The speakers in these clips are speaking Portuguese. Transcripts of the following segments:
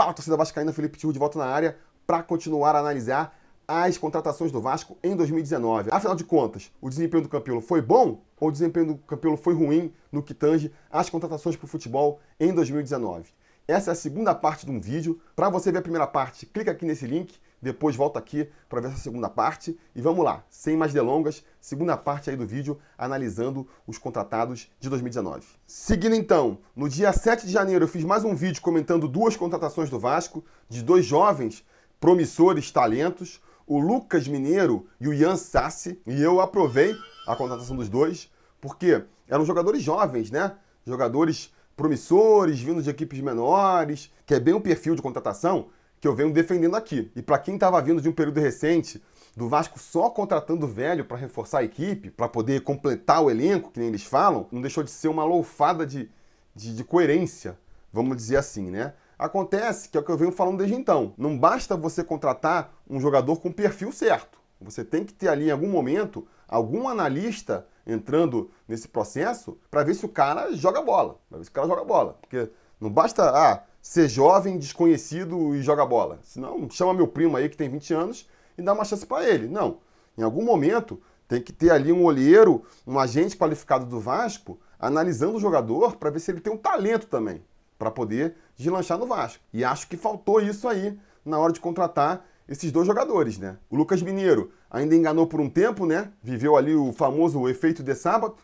Fala, torcida vascaína, Felipe Tio de volta na área para continuar a analisar as contratações do Vasco em 2019. Afinal de contas, o desempenho do Campelo foi bom ou o desempenho do Campelo foi ruim no que tange as contratações para o futebol em 2019? Essa é a segunda parte de um vídeo. Para você ver a primeira parte, clica aqui nesse link depois volta aqui para ver essa segunda parte. E vamos lá, sem mais delongas, segunda parte aí do vídeo analisando os contratados de 2019. Seguindo então, no dia 7 de janeiro eu fiz mais um vídeo comentando duas contratações do Vasco, de dois jovens promissores talentos, o Lucas Mineiro e o Ian Sassi. E eu aprovei a contratação dos dois, porque eram jogadores jovens, né? Jogadores promissores, vindo de equipes menores, que é bem o perfil de contratação que eu venho defendendo aqui. E para quem estava vindo de um período recente, do Vasco só contratando velho para reforçar a equipe, para poder completar o elenco, que nem eles falam, não deixou de ser uma loufada de, de, de coerência, vamos dizer assim, né? Acontece que é o que eu venho falando desde então. Não basta você contratar um jogador com perfil certo. Você tem que ter ali em algum momento algum analista entrando nesse processo para ver se o cara joga bola, para ver se o cara joga bola, porque não basta ah, ser jovem, desconhecido e joga bola. Senão, chama meu primo aí que tem 20 anos e dá uma chance para ele. Não. Em algum momento, tem que ter ali um olheiro, um agente qualificado do Vasco, analisando o jogador para ver se ele tem um talento também, para poder deslanchar no Vasco. E acho que faltou isso aí na hora de contratar esses dois jogadores, né? O Lucas Mineiro ainda enganou por um tempo, né? Viveu ali o famoso efeito de sábado,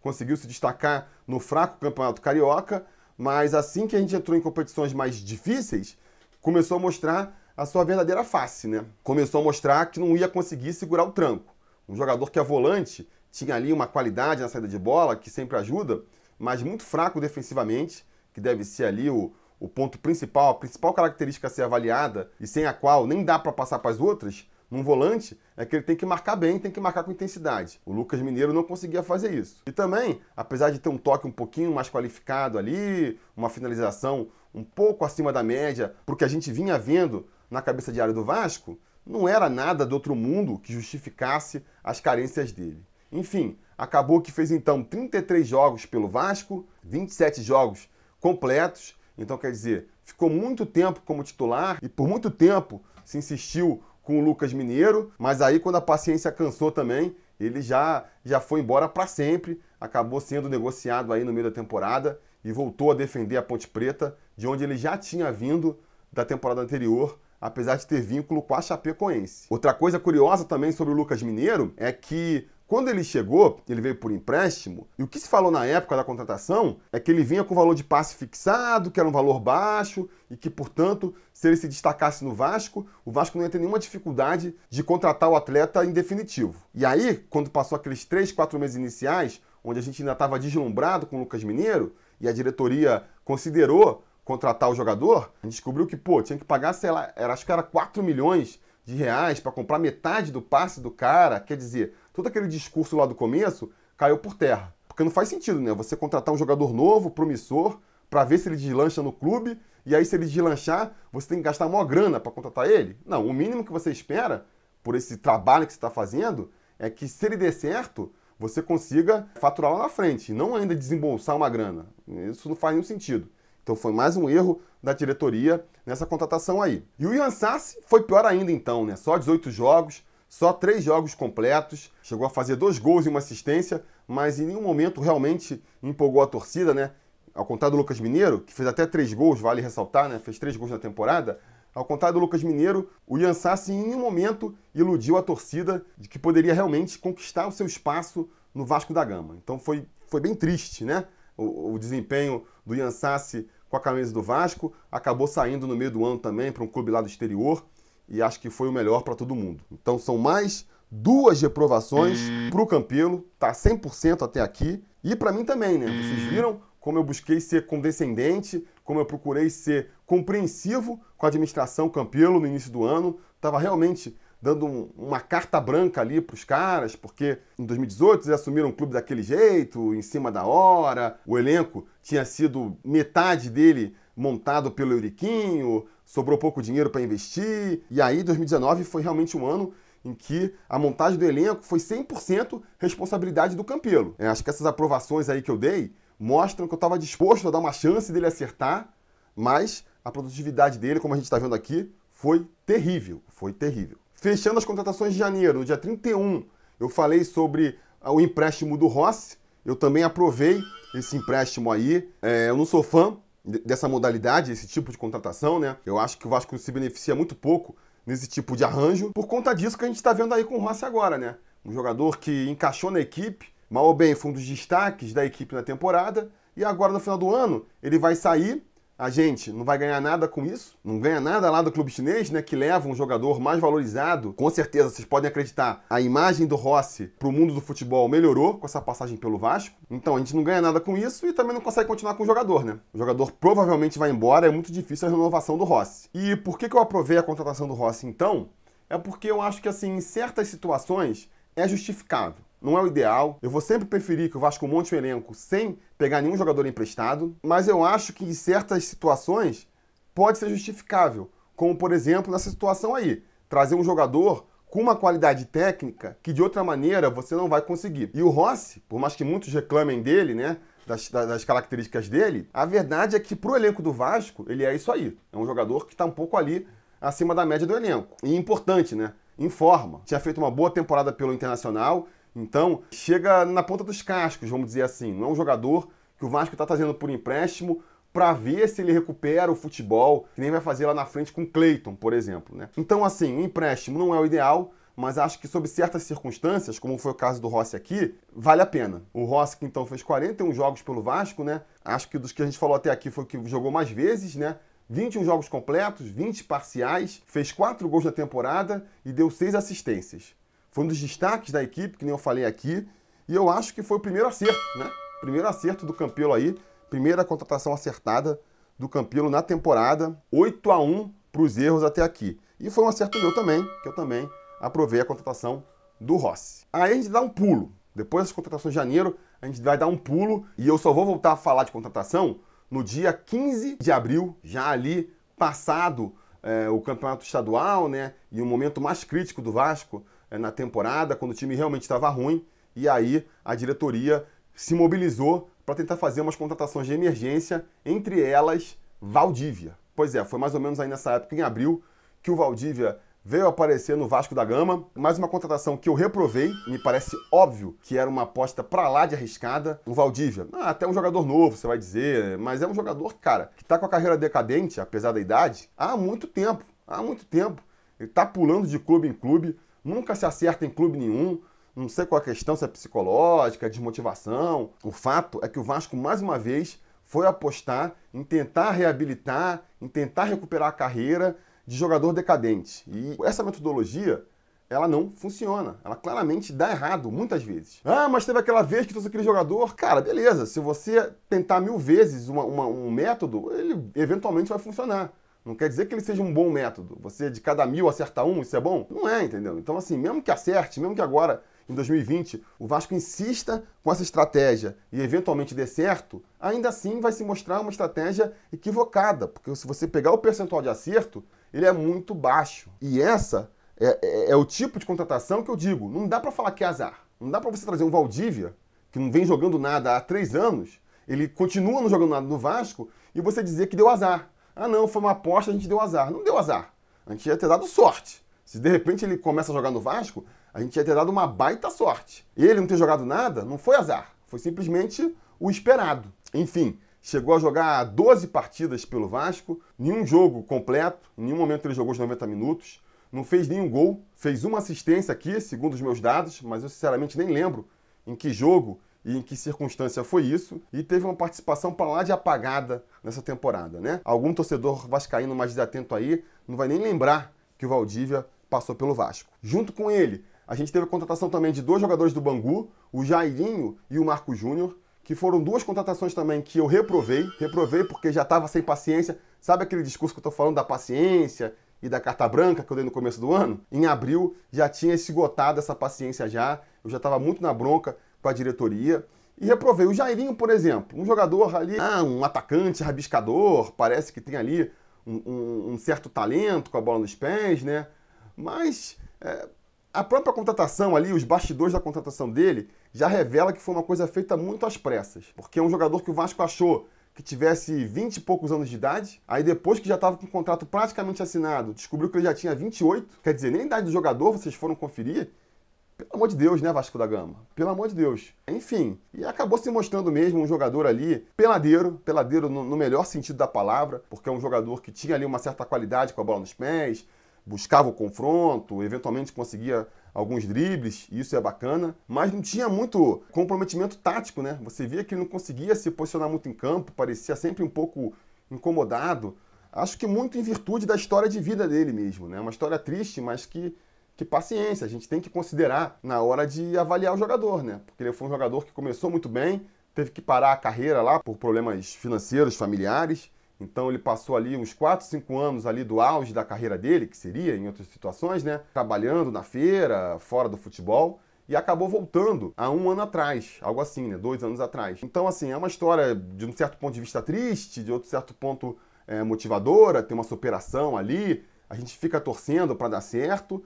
conseguiu se destacar no fraco Campeonato Carioca mas assim que a gente entrou em competições mais difíceis, começou a mostrar a sua verdadeira face, né? Começou a mostrar que não ia conseguir segurar o tranco. Um jogador que é volante, tinha ali uma qualidade na saída de bola, que sempre ajuda, mas muito fraco defensivamente, que deve ser ali o, o ponto principal, a principal característica a ser avaliada e sem a qual nem dá para passar para as outras, num volante é que ele tem que marcar bem, tem que marcar com intensidade. O Lucas Mineiro não conseguia fazer isso. E também, apesar de ter um toque um pouquinho mais qualificado ali, uma finalização um pouco acima da média, porque a gente vinha vendo na cabeça de área do Vasco, não era nada do outro mundo que justificasse as carências dele. Enfim, acabou que fez então 33 jogos pelo Vasco, 27 jogos completos, então quer dizer, ficou muito tempo como titular e por muito tempo se insistiu com o Lucas Mineiro, mas aí quando a paciência cansou também, ele já, já foi embora para sempre, acabou sendo negociado aí no meio da temporada e voltou a defender a Ponte Preta, de onde ele já tinha vindo da temporada anterior, apesar de ter vínculo com a Chapecoense. Outra coisa curiosa também sobre o Lucas Mineiro é que quando ele chegou, ele veio por empréstimo, e o que se falou na época da contratação é que ele vinha com valor de passe fixado, que era um valor baixo, e que, portanto, se ele se destacasse no Vasco, o Vasco não ia ter nenhuma dificuldade de contratar o atleta em definitivo. E aí, quando passou aqueles três, quatro meses iniciais, onde a gente ainda estava deslumbrado com o Lucas Mineiro, e a diretoria considerou contratar o jogador, a gente descobriu que, pô, tinha que pagar, sei lá, era, acho que era 4 milhões de reais para comprar metade do passe do cara, quer dizer todo aquele discurso lá do começo caiu por terra. Porque não faz sentido, né? Você contratar um jogador novo, promissor, para ver se ele deslancha no clube, e aí se ele deslanchar, você tem que gastar maior grana para contratar ele? Não, o mínimo que você espera por esse trabalho que você está fazendo é que se ele der certo, você consiga faturar lá na frente, não ainda desembolsar uma grana. Isso não faz nenhum sentido. Então foi mais um erro da diretoria nessa contratação aí. E o Iansassi foi pior ainda então, né? Só 18 jogos, só três jogos completos, chegou a fazer dois gols e uma assistência, mas em nenhum momento realmente empolgou a torcida, né? Ao contrário do Lucas Mineiro, que fez até três gols, vale ressaltar, né? Fez três gols na temporada. Ao contrário do Lucas Mineiro, o Ian Sassi em nenhum momento iludiu a torcida de que poderia realmente conquistar o seu espaço no Vasco da Gama. Então foi, foi bem triste, né? O, o desempenho do Ian Sassi com a camisa do Vasco. Acabou saindo no meio do ano também para um clube lá do exterior e acho que foi o melhor para todo mundo. Então são mais duas reprovações hum. para o Campelo, tá 100% até aqui. E para mim também, né? Vocês hum. viram como eu busquei ser condescendente, como eu procurei ser compreensivo com a administração Campelo no início do ano. Estava realmente dando um, uma carta branca ali para os caras, porque em 2018 eles assumiram o clube daquele jeito, em cima da hora, o elenco tinha sido metade dele montado pelo Euriquinho, sobrou pouco dinheiro para investir. E aí 2019 foi realmente um ano em que a montagem do elenco foi 100% responsabilidade do Campelo. É, acho que essas aprovações aí que eu dei mostram que eu estava disposto a dar uma chance dele acertar, mas a produtividade dele, como a gente está vendo aqui, foi terrível. Foi terrível. Fechando as contratações de janeiro, no dia 31, eu falei sobre ah, o empréstimo do Rossi. Eu também aprovei esse empréstimo aí. É, eu não sou fã dessa modalidade, esse tipo de contratação, né? Eu acho que o Vasco se beneficia muito pouco nesse tipo de arranjo, por conta disso que a gente está vendo aí com o Rossi agora, né? Um jogador que encaixou na equipe, mal ou bem foi um dos destaques da equipe na temporada, e agora no final do ano ele vai sair a gente não vai ganhar nada com isso, não ganha nada lá do clube chinês, né? Que leva um jogador mais valorizado. Com certeza, vocês podem acreditar, a imagem do Rossi para o mundo do futebol melhorou com essa passagem pelo Vasco. Então a gente não ganha nada com isso e também não consegue continuar com o jogador, né? O jogador provavelmente vai embora, é muito difícil a renovação do Rossi. E por que, que eu aprovei a contratação do Rossi então? É porque eu acho que, assim, em certas situações é justificável não é o ideal. Eu vou sempre preferir que o Vasco monte o elenco sem pegar nenhum jogador emprestado, mas eu acho que em certas situações pode ser justificável, como por exemplo nessa situação aí, trazer um jogador com uma qualidade técnica que de outra maneira você não vai conseguir. E o Rossi, por mais que muitos reclamem dele, né, das, das características dele, a verdade é que pro elenco do Vasco ele é isso aí. É um jogador que está um pouco ali acima da média do elenco. E é importante, né? Em forma. Tinha feito uma boa temporada pelo Internacional então, chega na ponta dos cascos, vamos dizer assim. Não é um jogador que o Vasco está trazendo por empréstimo para ver se ele recupera o futebol, que nem vai fazer lá na frente com o Cleiton, por exemplo. Né? Então, assim, o empréstimo não é o ideal, mas acho que sob certas circunstâncias, como foi o caso do Rossi aqui, vale a pena. O Rossi que então fez 41 jogos pelo Vasco, né? Acho que dos que a gente falou até aqui foi o que jogou mais vezes, né? 21 jogos completos, 20 parciais, fez 4 gols na temporada e deu 6 assistências. Foi um dos destaques da equipe, que nem eu falei aqui. E eu acho que foi o primeiro acerto, né? Primeiro acerto do Campelo aí. Primeira contratação acertada do Campelo na temporada. 8 a 1 para os erros até aqui. E foi um acerto meu também, que eu também aprovei a contratação do Rossi. Aí a gente dá um pulo. Depois das contratações de janeiro, a gente vai dar um pulo. E eu só vou voltar a falar de contratação no dia 15 de abril, já ali passado é, o campeonato estadual, né? E o momento mais crítico do Vasco eh, na temporada, quando o time realmente estava ruim, e aí a diretoria se mobilizou para tentar fazer umas contratações de emergência, entre elas Valdívia. Pois é, foi mais ou menos aí nessa época, em abril, que o Valdívia veio aparecer no Vasco da Gama. Mais uma contratação que eu reprovei, me parece óbvio que era uma aposta para lá de arriscada. O Valdívia, ah, até um jogador novo, você vai dizer, mas é um jogador, cara, que está com a carreira decadente, apesar da idade, há muito tempo. Há muito tempo. Ele está pulando de clube em clube nunca se acerta em clube nenhum. Não sei qual a questão, se é psicológica, é desmotivação. O fato é que o Vasco, mais uma vez, foi apostar em tentar reabilitar, em tentar recuperar a carreira de jogador decadente. E essa metodologia, ela não funciona. Ela claramente dá errado, muitas vezes. Ah, mas teve aquela vez que trouxe aquele jogador. Cara, beleza, se você tentar mil vezes uma, uma, um método, ele eventualmente vai funcionar. Não quer dizer que ele seja um bom método. Você de cada mil acerta um, isso é bom? Não é, entendeu? Então, assim, mesmo que acerte, mesmo que agora, em 2020, o Vasco insista com essa estratégia e eventualmente dê certo, ainda assim vai se mostrar uma estratégia equivocada, porque se você pegar o percentual de acerto, ele é muito baixo. E essa é, é, é o tipo de contratação que eu digo: não dá para falar que é azar. Não dá para você trazer um Valdívia, que não vem jogando nada há três anos, ele continua não jogando nada no Vasco, e você dizer que deu azar. Ah, não, foi uma aposta, a gente deu azar. Não deu azar. A gente ia ter dado sorte. Se de repente ele começa a jogar no Vasco, a gente ia ter dado uma baita sorte. ele não ter jogado nada não foi azar. Foi simplesmente o esperado. Enfim, chegou a jogar 12 partidas pelo Vasco, nenhum jogo completo, em nenhum momento ele jogou os 90 minutos, não fez nenhum gol, fez uma assistência aqui, segundo os meus dados, mas eu sinceramente nem lembro em que jogo e em que circunstância foi isso, e teve uma participação para lá de apagada nessa temporada, né? Algum torcedor vascaíno mais desatento aí não vai nem lembrar que o Valdívia passou pelo Vasco. Junto com ele, a gente teve a contratação também de dois jogadores do Bangu, o Jairinho e o Marco Júnior, que foram duas contratações também que eu reprovei. Reprovei porque já estava sem paciência. Sabe aquele discurso que eu estou falando da paciência e da carta branca que eu dei no começo do ano? Em abril já tinha esgotado essa paciência já. Eu já estava muito na bronca com a diretoria. E reprovei o Jairinho, por exemplo, um jogador ali, ah, um atacante rabiscador, parece que tem ali um, um, um, certo talento com a bola nos pés, né? Mas é, a própria contratação ali, os bastidores da contratação dele, já revela que foi uma coisa feita muito às pressas, porque é um jogador que o Vasco achou que tivesse 20 e poucos anos de idade, aí depois que já estava com o contrato praticamente assinado, descobriu que ele já tinha 28, quer dizer, nem a idade do jogador vocês foram conferir, amor de Deus, né, Vasco da Gama? Pelo amor de Deus. Enfim, e acabou se mostrando mesmo um jogador ali peladeiro, peladeiro no, no melhor sentido da palavra, porque é um jogador que tinha ali uma certa qualidade com a bola nos pés, buscava o confronto, eventualmente conseguia alguns dribles, e isso é bacana, mas não tinha muito comprometimento tático, né? Você via que ele não conseguia se posicionar muito em campo, parecia sempre um pouco incomodado. Acho que muito em virtude da história de vida dele mesmo, né? Uma história triste, mas que que paciência, a gente tem que considerar na hora de avaliar o jogador, né? Porque ele foi um jogador que começou muito bem, teve que parar a carreira lá por problemas financeiros, familiares. Então ele passou ali uns 4, 5 anos ali do auge da carreira dele, que seria em outras situações, né? Trabalhando na feira, fora do futebol e acabou voltando há um ano atrás, algo assim, né? Dois anos atrás. Então, assim, é uma história de um certo ponto de vista triste, de outro certo ponto é, motivadora, tem uma superação ali, a gente fica torcendo para dar certo,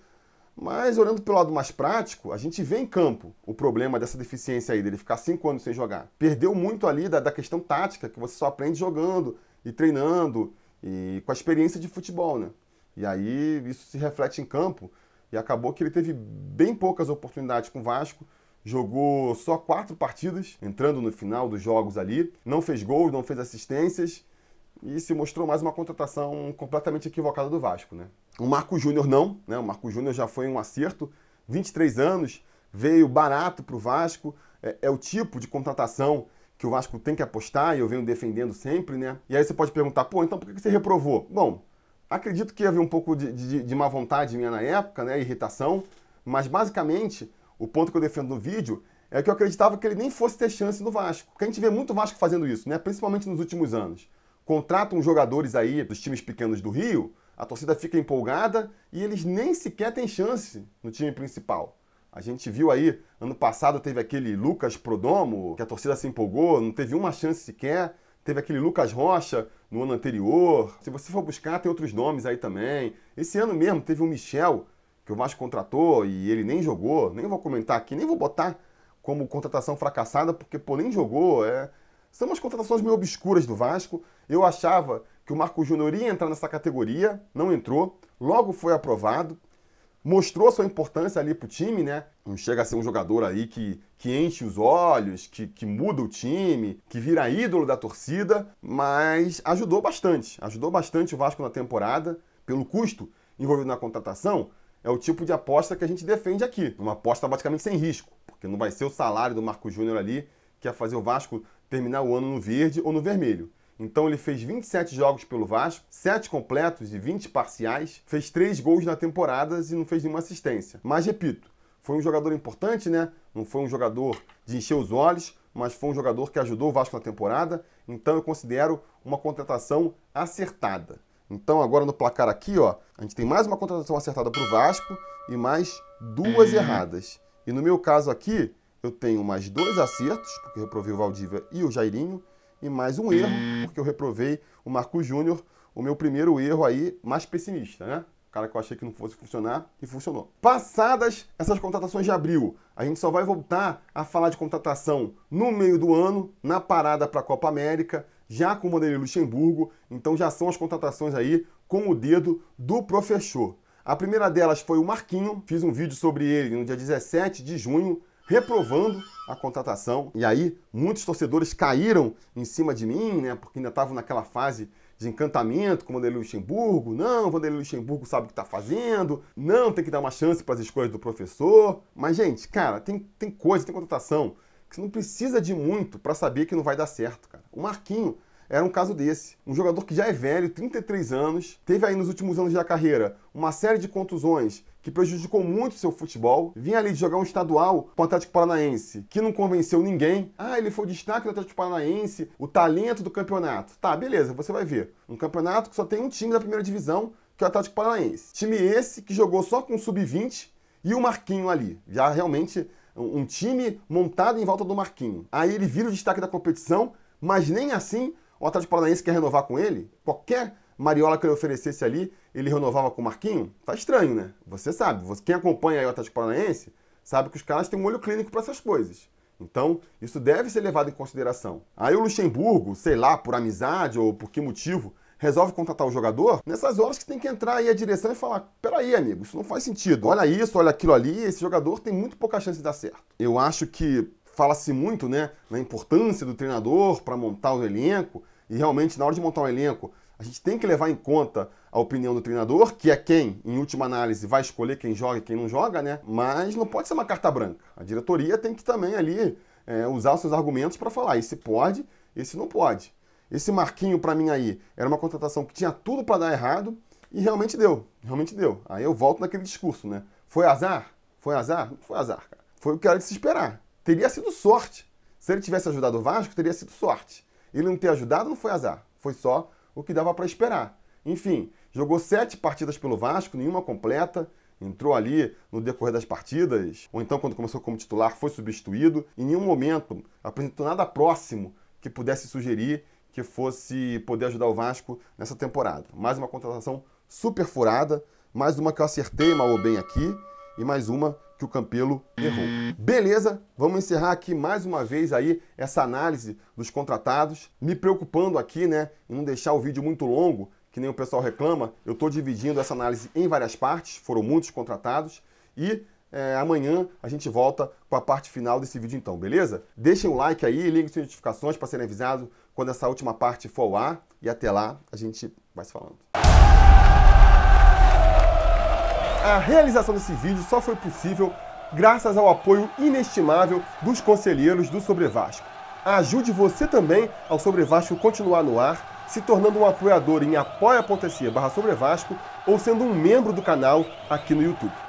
mas olhando pelo lado mais prático, a gente vê em campo o problema dessa deficiência aí, dele ficar cinco anos sem jogar. Perdeu muito ali da, da questão tática, que você só aprende jogando e treinando e com a experiência de futebol, né? E aí isso se reflete em campo e acabou que ele teve bem poucas oportunidades com o Vasco. Jogou só quatro partidas, entrando no final dos jogos ali. Não fez gols, não fez assistências e se mostrou mais uma contratação completamente equivocada do Vasco. Né? O Marco Júnior não, né? o Marco Júnior já foi um acerto, 23 anos, veio barato para o Vasco, é, é, o tipo de contratação que o Vasco tem que apostar, e eu venho defendendo sempre, né? E aí você pode perguntar, pô, então por que você reprovou? Bom, acredito que havia um pouco de, de, de má vontade minha na época, né? Irritação, mas basicamente o ponto que eu defendo no vídeo é que eu acreditava que ele nem fosse ter chance no Vasco. Porque a gente vê muito Vasco fazendo isso, né? Principalmente nos últimos anos contratam jogadores aí dos times pequenos do Rio, a torcida fica empolgada e eles nem sequer têm chance no time principal. A gente viu aí, ano passado teve aquele Lucas Prodomo, que a torcida se empolgou, não teve uma chance sequer. Teve aquele Lucas Rocha no ano anterior. Se você for buscar, tem outros nomes aí também. Esse ano mesmo teve o Michel, que o Vasco contratou e ele nem jogou. Nem vou comentar aqui, nem vou botar como contratação fracassada, porque, pô, nem jogou. É, são umas contratações meio obscuras do Vasco. Eu achava que o Marco Júnior ia entrar nessa categoria, não entrou, logo foi aprovado. Mostrou sua importância ali pro time, né? Não chega a ser um jogador aí que, que enche os olhos, que, que muda o time, que vira ídolo da torcida, mas ajudou bastante. Ajudou bastante o Vasco na temporada, pelo custo envolvido na contratação. É o tipo de aposta que a gente defende aqui. Uma aposta praticamente sem risco, porque não vai ser o salário do Marco Júnior ali que ia fazer o Vasco terminar o ano no verde ou no vermelho. Então ele fez 27 jogos pelo Vasco, 7 completos e 20 parciais, fez 3 gols na temporada e não fez nenhuma assistência. Mas repito, foi um jogador importante, né? Não foi um jogador de encher os olhos, mas foi um jogador que ajudou o Vasco na temporada, então eu considero uma contratação acertada. Então agora no placar aqui, ó, a gente tem mais uma contratação acertada para o Vasco e mais duas uhum. erradas. E no meu caso aqui, eu tenho mais dois acertos, porque eu reprovei o Valdívia e o Jairinho, e mais um erro, hum. porque eu reprovei o Marco Júnior, o meu primeiro erro aí mais pessimista, né? O cara que eu achei que não fosse funcionar e funcionou. Passadas essas contratações de abril, a gente só vai voltar a falar de contratação no meio do ano, na parada para a Copa América, já com o modelo Luxemburgo, então já são as contratações aí com o dedo do professor. A primeira delas foi o Marquinho, fiz um vídeo sobre ele no dia 17 de junho, reprovando a contratação. E aí, muitos torcedores caíram em cima de mim, né? Porque ainda estavam naquela fase de encantamento com o Vanderlei Luxemburgo. Não, o Vanderlei Luxemburgo sabe o que está fazendo. Não, tem que dar uma chance para as escolhas do professor. Mas, gente, cara, tem, tem coisa, tem contratação que você não precisa de muito para saber que não vai dar certo, cara. O Marquinho era um caso desse. Um jogador que já é velho, 33 anos, teve aí nos últimos anos da carreira uma série de contusões que prejudicou muito seu futebol. Vinha ali de jogar um estadual com o Atlético Paranaense, que não convenceu ninguém. Ah, ele foi o destaque do Atlético Paranaense, o talento do campeonato. Tá, beleza, você vai ver. Um campeonato que só tem um time da primeira divisão, que é o Atlético Paranaense. Time esse que jogou só com sub-20 e o Marquinho ali. Já realmente um time montado em volta do Marquinho. Aí ele vira o destaque da competição, mas nem assim o Atlético Paranaense quer renovar com ele? Qualquer Mariola que ele oferecesse ali, ele renovava com o Marquinho? Tá estranho, né? Você sabe, você, quem acompanha o Atlético Paranaense sabe que os caras têm um olho clínico para essas coisas. Então, isso deve ser levado em consideração. Aí o Luxemburgo, sei lá, por amizade ou por que motivo, resolve contratar o jogador, nessas horas que tem que entrar aí a direção e falar: peraí, amigo, isso não faz sentido. Olha isso, olha aquilo ali, esse jogador tem muito pouca chance de dar certo. Eu acho que fala-se muito né, na importância do treinador para montar o elenco, e realmente, na hora de montar um elenco, a gente tem que levar em conta a opinião do treinador, que é quem, em última análise, vai escolher quem joga e quem não joga, né? Mas não pode ser uma carta branca. A diretoria tem que também ali é, usar os seus argumentos para falar: esse pode, esse não pode. Esse Marquinho, para mim, aí, era uma contratação que tinha tudo para dar errado e realmente deu. Realmente deu. Aí eu volto naquele discurso, né? Foi azar? Foi azar? Não foi azar, cara. Foi o que era de se esperar. Teria sido sorte. Se ele tivesse ajudado o Vasco, teria sido sorte. Ele não ter ajudado não foi azar, foi só o que dava para esperar. Enfim, jogou sete partidas pelo Vasco, nenhuma completa, entrou ali no decorrer das partidas, ou então quando começou como titular foi substituído, em nenhum momento apresentou nada próximo que pudesse sugerir que fosse poder ajudar o Vasco nessa temporada. Mais uma contratação super furada, mais uma que eu acertei mal ou bem aqui e mais uma que o Campelo errou. Beleza, vamos encerrar aqui mais uma vez aí essa análise dos contratados, me preocupando aqui, né, em não deixar o vídeo muito longo, que nem o pessoal reclama, eu estou dividindo essa análise em várias partes, foram muitos contratados, e é, amanhã a gente volta com a parte final desse vídeo então, beleza? Deixem o like aí, liguem as notificações para serem avisados quando essa última parte for ao ar, e até lá a gente vai se falando a realização desse vídeo só foi possível graças ao apoio inestimável dos conselheiros do Sobrevasco. Ajude você também ao Sobrevasco continuar no ar, se tornando um apoiador em apoia.se barra ou sendo um membro do canal aqui no YouTube.